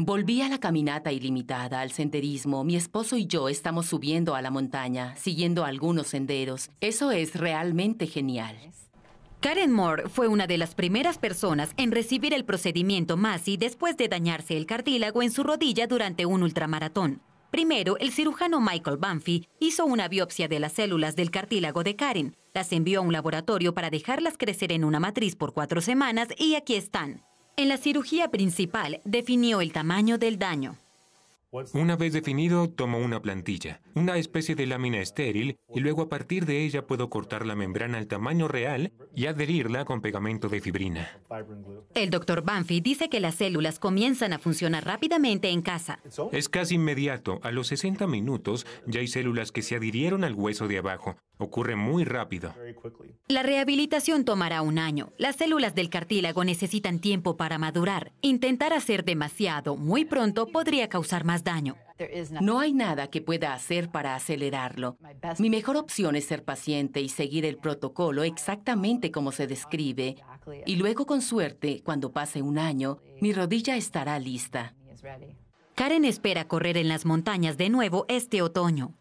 Volví a la caminata ilimitada, al senderismo. Mi esposo y yo estamos subiendo a la montaña, siguiendo algunos senderos. Eso es realmente genial. Karen Moore fue una de las primeras personas en recibir el procedimiento MASI después de dañarse el cartílago en su rodilla durante un ultramaratón. Primero, el cirujano Michael Banfi hizo una biopsia de las células del cartílago de Karen, las envió a un laboratorio para dejarlas crecer en una matriz por cuatro semanas y aquí están. En la cirugía principal definió el tamaño del daño. Una vez definido, tomo una plantilla, una especie de lámina estéril, y luego a partir de ella puedo cortar la membrana al tamaño real y adherirla con pegamento de fibrina. El doctor Banfi dice que las células comienzan a funcionar rápidamente en casa. Es casi inmediato. A los 60 minutos ya hay células que se adhirieron al hueso de abajo. Ocurre muy rápido. La rehabilitación tomará un año. Las células del cartílago necesitan tiempo para madurar. Intentar hacer demasiado muy pronto podría causar más daño. No hay nada que pueda hacer para acelerarlo. Mi mejor opción es ser paciente y seguir el protocolo exactamente como se describe. Y luego, con suerte, cuando pase un año, mi rodilla estará lista. Karen espera correr en las montañas de nuevo este otoño.